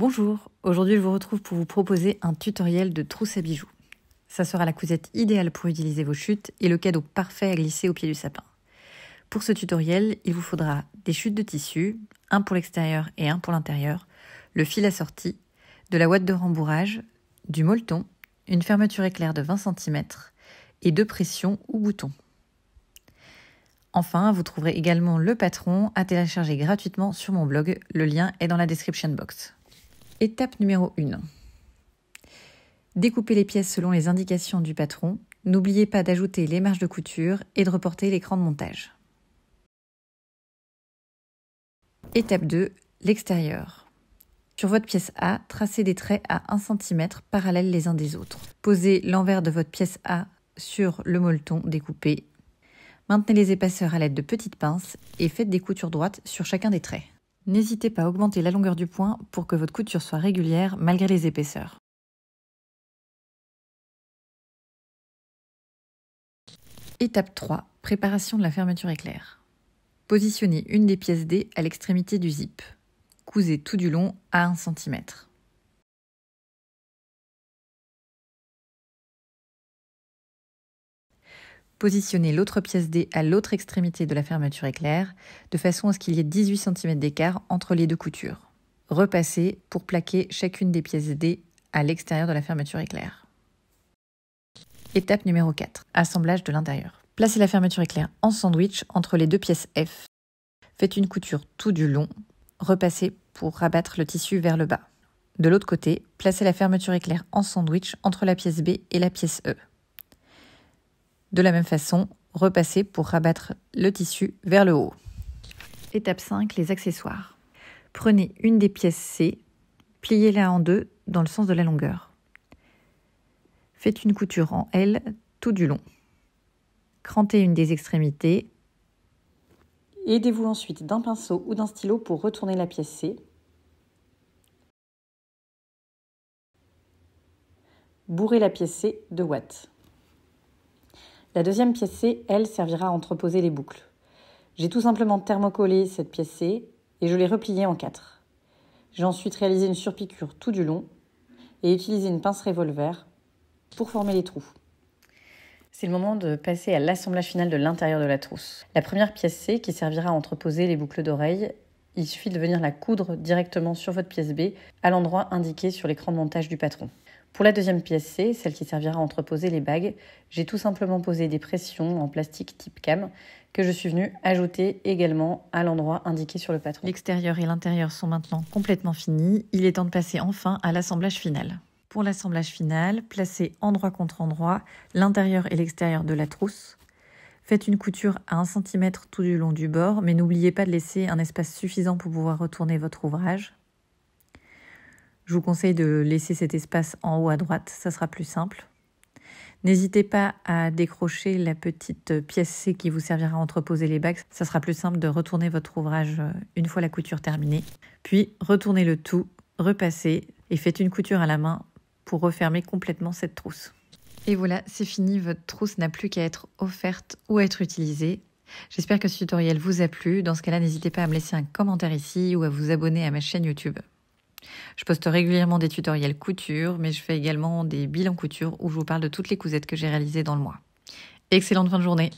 Bonjour, aujourd'hui je vous retrouve pour vous proposer un tutoriel de trousse à bijoux. Ça sera la cousette idéale pour utiliser vos chutes et le cadeau parfait à glisser au pied du sapin. Pour ce tutoriel, il vous faudra des chutes de tissu, un pour l'extérieur et un pour l'intérieur, le fil assorti, de la ouate de rembourrage, du molleton, une fermeture éclair de 20 cm et deux pressions ou boutons. Enfin, vous trouverez également le patron à télécharger gratuitement sur mon blog, le lien est dans la description box. Étape numéro 1. Découpez les pièces selon les indications du patron. N'oubliez pas d'ajouter les marges de couture et de reporter l'écran de montage. Étape 2. L'extérieur. Sur votre pièce A, tracez des traits à 1 cm parallèles les uns des autres. Posez l'envers de votre pièce A sur le molleton découpé. Maintenez les épaisseurs à l'aide de petites pinces et faites des coutures droites sur chacun des traits. N'hésitez pas à augmenter la longueur du point pour que votre couture soit régulière malgré les épaisseurs. Étape 3. Préparation de la fermeture éclair. Positionnez une des pièces D à l'extrémité du zip. Cousez tout du long à 1 cm. Positionnez l'autre pièce D à l'autre extrémité de la fermeture éclair, de façon à ce qu'il y ait 18 cm d'écart entre les deux coutures. Repassez pour plaquer chacune des pièces D à l'extérieur de la fermeture éclair. Étape numéro 4. Assemblage de l'intérieur. Placez la fermeture éclair en sandwich entre les deux pièces F. Faites une couture tout du long. Repassez pour rabattre le tissu vers le bas. De l'autre côté, placez la fermeture éclair en sandwich entre la pièce B et la pièce E. De la même façon, repassez pour rabattre le tissu vers le haut. Étape 5, les accessoires. Prenez une des pièces C, pliez-la en deux dans le sens de la longueur. Faites une couture en L tout du long. Crantez une des extrémités. Aidez-vous ensuite d'un pinceau ou d'un stylo pour retourner la pièce C. Bourrez la pièce C de watts. La deuxième pièce C, elle, servira à entreposer les boucles. J'ai tout simplement thermocollé cette pièce C et je l'ai repliée en quatre. J'ai ensuite réalisé une surpiqûre tout du long et utilisé une pince revolver pour former les trous. C'est le moment de passer à l'assemblage final de l'intérieur de la trousse. La première pièce C qui servira à entreposer les boucles d'oreilles, il suffit de venir la coudre directement sur votre pièce B à l'endroit indiqué sur l'écran de montage du patron. Pour la deuxième pièce C, celle qui servira à entreposer les bagues, j'ai tout simplement posé des pressions en plastique type cam que je suis venue ajouter également à l'endroit indiqué sur le patron. L'extérieur et l'intérieur sont maintenant complètement finis. Il est temps de passer enfin à l'assemblage final. Pour l'assemblage final, placez endroit contre endroit l'intérieur et l'extérieur de la trousse. Faites une couture à 1 cm tout du long du bord, mais n'oubliez pas de laisser un espace suffisant pour pouvoir retourner votre ouvrage. Je vous conseille de laisser cet espace en haut à droite, ça sera plus simple. N'hésitez pas à décrocher la petite pièce C qui vous servira à entreposer les bacs. Ça sera plus simple de retourner votre ouvrage euh, une fois la couture terminée. Puis retournez le tout, repassez et faites une couture à la main pour refermer complètement cette trousse. Et voilà, c'est fini, votre trousse n'a plus qu'à être offerte ou à être utilisée. J'espère que ce tutoriel vous a plu. Dans ce cas-là, n'hésitez pas à me laisser un commentaire ici ou à vous abonner à ma chaîne YouTube. Je poste régulièrement des tutoriels couture, mais je fais également des bilans couture où je vous parle de toutes les cousettes que j'ai réalisées dans le mois. Excellente fin de journée